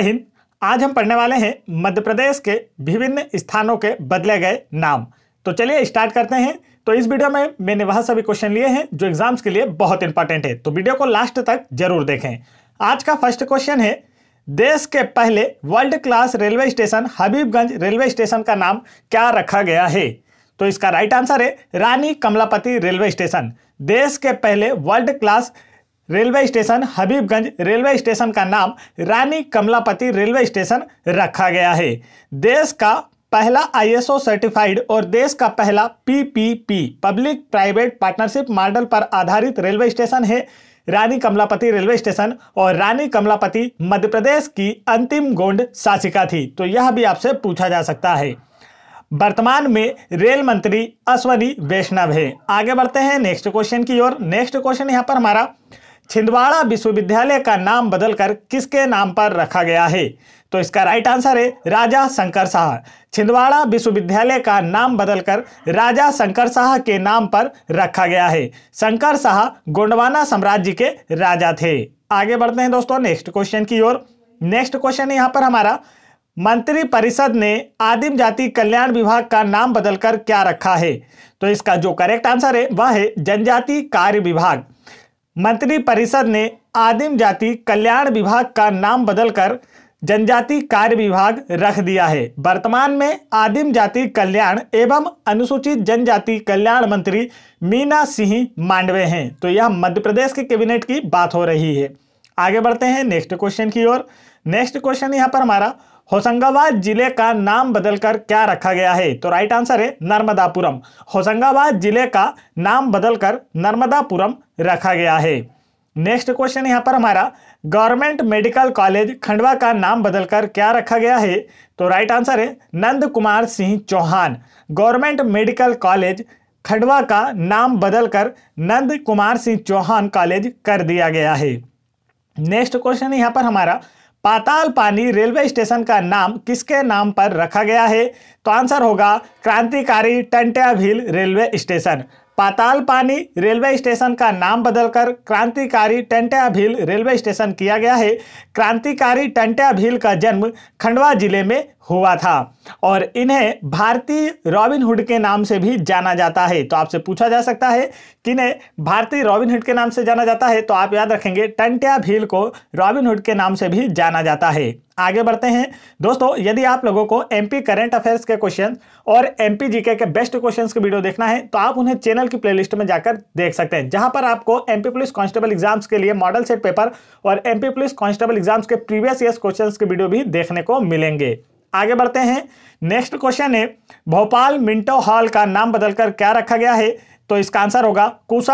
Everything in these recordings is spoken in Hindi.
हिंद आज हम पढ़ने वाले हैं मध्य प्रदेश के विभिन्न स्थानों के बदले गए नाम तो चलिए स्टार्ट करते हैं तो इस वीडियो में मैंने वह सभी क्वेश्चन लिए हैं जो एग्जाम्स के लिए बहुत इंपॉर्टेंट है तो वीडियो को लास्ट तक जरूर देखें आज का फर्स्ट क्वेश्चन है देश के पहले world class railway station Habibganj railway station का नाम क्या रखा गया है तो इसका राइट आंसर है रानी कमलापति रेलवे स्टेशन देश के पहले world class railway station Habibganj railway station का नाम रानी कमलापति रेलवे स्टेशन रखा गया है देश का पहला आईएसओ सर्टिफाइड और देश का पहला PPP public private partnership model पर आधारित रेलवे स्टेशन है रानी कमलापति रेलवे स्टेशन और रानी कमलापति मध्य प्रदेश की अंतिम गोंड शासिका थी तो यह भी आपसे पूछा जा सकता है वर्तमान में रेल मंत्री अश्वनी वैष्णव है आगे बढ़ते हैं नेक्स्ट क्वेश्चन की ओर नेक्स्ट क्वेश्चन यहाँ पर हमारा छिंदवाड़ा विश्वविद्यालय का नाम बदलकर किसके नाम पर रखा गया है तो इसका राइट आंसर है राजा शंकर शाह छिंदवाड़ा विश्वविद्यालय का नाम बदलकर राजा शंकर शाह के नाम पर रखा गया है शंकर शाह गोंडवाना साम्राज्य के राजा थे आगे बढ़ते हैं दोस्तों नेक्स्ट क्वेश्चन की ओर नेक्स्ट क्वेश्चन है यहाँ पर हमारा मंत्रिपरिषद ने आदिम जाति कल्याण विभाग का नाम बदलकर क्या रखा है तो इसका जो करेक्ट आंसर है वह है जनजाति कार्य विभाग मंत्रिपरिषद ने आदिम जाति कल्याण विभाग का नाम बदलकर जनजाति कार्य विभाग रख दिया है वर्तमान में आदिम जाति कल्याण एवं अनुसूचित जनजाति कल्याण मंत्री मीना सिंह मांडवे हैं तो यह मध्य प्रदेश के कैबिनेट की बात हो रही है आगे बढ़ते हैं नेक्स्ट क्वेश्चन की ओर नेक्स्ट क्वेश्चन यहाँ पर हमारा होशंगाबाद जिले का नाम बदलकर क्या रखा गया है तो राइट आंसर है नर्मदापुरम होशंगाबाद जिले का नाम बदलकर नर्मदापुरम रखा गया है नेक्स्ट क्वेश्चन यहाँ पर हमारा गवर्नमेंट मेडिकल कॉलेज खंडवा का नाम बदलकर क्या रखा गया है तो राइट आंसर है Nand Kumar Singh Chouhan government medical college Khandwa का नाम बदलकर नंद कुमार सिंह चौहान कॉलेज कर दिया गया है नेक्स्ट क्वेश्चन यहाँ पर हमारा पाताल पानी रेलवे स्टेशन का नाम किसके नाम पर रखा गया है तो आंसर होगा क्रांतिकारी Tantya Bhil railway station Patal Pani railway station का नाम बदलकर क्रांतिकारी टंटिया भील रेलवे स्टेशन किया गया है क्रांतिकारी टंटिया भील का जन्म खंडवा जिले में हुआ था और इन्हें भारतीय रॉबिनहुड के नाम से भी जाना जाता है तो आपसे पूछा जा सकता है कि इन्हें भारतीय रॉबिनहुड के नाम से जाना जाता है तो आप याद रखेंगे टंटिया भील को रॉबिनहुड के नाम से भी जाना जाता है आगे बढ़ते हैं दोस्तों यदि आप लोगों को एमपी करंट अफेयर्स के क्वेश्चन और एमपी जीके के बेस्ट क्वेश्चन की वीडियो देखना है तो आप उन्हें चैनल की प्लेलिस्ट में जाकर देख सकते हैं जहां पर आपको एमपी पुलिस कांस्टेबल एग्जाम्स के लिए मॉडल सेट पेपर और एमपी पुलिस कांस्टेबल एग्जाम्स के प्रीवियस ईयर क्वेश्चन के वीडियो भी देखने को मिलेंगे आगे बढ़ते हैं नेक्स्ट क्वेश्चन है भोपाल मिंटो हॉल का नाम बदलकर क्या रखा गया है तो इसका आंसर होगा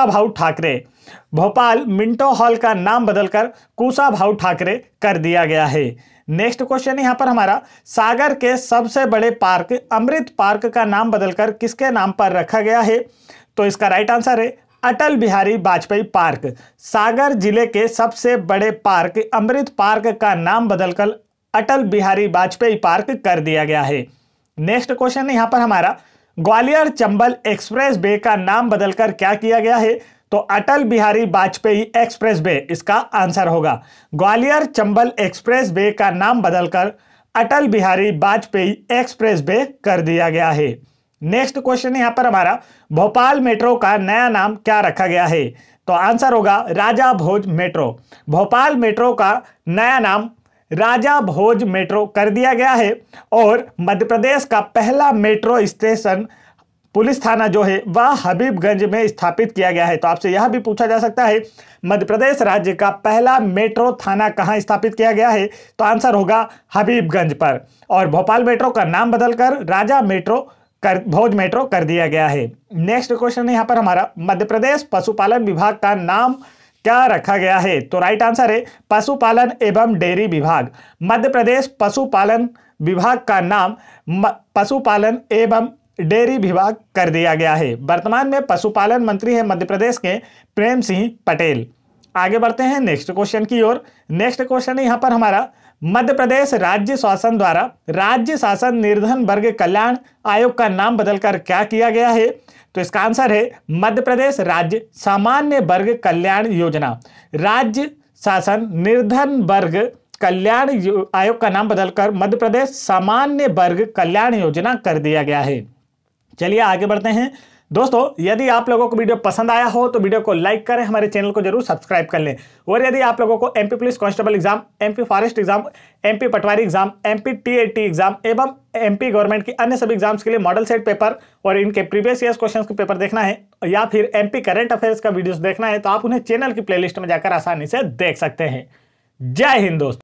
भाव ठाकरे भोपाल मिंटो हॉल का नाम बदलकर भाव ठाकरे कर दिया गया है नेक्स्ट क्वेश्चन यहाँ पर हमारा सागर के सबसे बड़े पार्क अमृत पार्क का नाम बदलकर किसके नाम पर रखा गया है तो इसका राइट आंसर है अटल बिहारी वाजपेयी पार्क सागर जिले के सबसे बड़े पार्क अमृत पार्क का नाम बदलकर अटल बिहारी वाजपेयी पार्क कर दिया गया है नेक्स्ट क्वेश्चन यहाँ पर हमारा ग्वालियर चंबल एक्सप्रेस वे का नाम बदलकर क्या किया गया है तो अटल बिहारी वाजपेयी एक्सप्रेस वे इसका आंसर होगा ग्वालियर चंबल एक्सप्रेस वे का नाम बदलकर अटल बिहारी वाजपेयी एक्सप्रेस वे कर दिया गया है नेक्स्ट क्वेश्चन यहाँ पर हमारा भोपाल मेट्रो का नया नाम क्या रखा गया है तो आंसर होगा राजा भोज मेट्रो भोपाल मेट्रो का नया नाम राजा भोज मेट्रो कर दिया गया है और मध्य प्रदेश का पहला मेट्रो स्टेशन पुलिस थाना जो है वह हबीबगंज में स्थापित किया गया है तो आपसे यह भी पूछा जा सकता है मध्य प्रदेश राज्य का पहला मेट्रो थाना कहाँ स्थापित किया गया है तो आंसर होगा हबीबगंज पर और भोपाल मेट्रो का नाम बदलकर राजा मेट्रो कर भोज मेट्रो कर दिया गया है नेक्स्ट क्वेश्चन यहाँ पर हमारा मध्य प्रदेश पशुपालन विभाग का नाम क्या रखा गया है तो राइट आंसर है पशुपालन एवं डेयरी विभाग मध्य प्रदेश पशुपालन विभाग का नाम पशुपालन एवं डेयरी विभाग कर दिया गया है वर्तमान में पशुपालन मंत्री हैं मध्य प्रदेश के प्रेम सिंह पटेल आगे बढ़ते हैं नेक्स्ट क्वेश्चन की ओर नेक्स्ट क्वेश्चन यहाँ पर हमारा मध्य प्रदेश राज्य शासन द्वारा राज्य शासन निर्धन वर्ग कल्याण आयोग का नाम बदलकर क्या किया गया है तो इसका आंसर है मध्य प्रदेश राज्य सामान्य वर्ग कल्याण योजना राज्य शासन निर्धन वर्ग कल्याण आयोग का नाम बदलकर मध्य प्रदेश सामान्य वर्ग कल्याण योजना कर दिया गया है चलिए आगे बढ़ते हैं दोस्तों यदि आप लोगों को वीडियो पसंद आया हो तो वीडियो को लाइक करें हमारे चैनल को जरूर सब्सक्राइब कर लें और यदि आप लोगों को MP police constable exam MP forest exam MP patwari exam MP TAT exam एवं एमपी गवर्नमेंट की अन्य सभी एग्जाम्स के लिए मॉडल सेट पेपर और इनके प्रीवियस ईयर क्वेश्चन के पेपर देखना है या फिर एम करंट अफेयर्स का वीडियो देखना है तो आप उन्हें चैनल की प्ले में जाकर आसानी से देख सकते हैं जय हिंद दोस्तों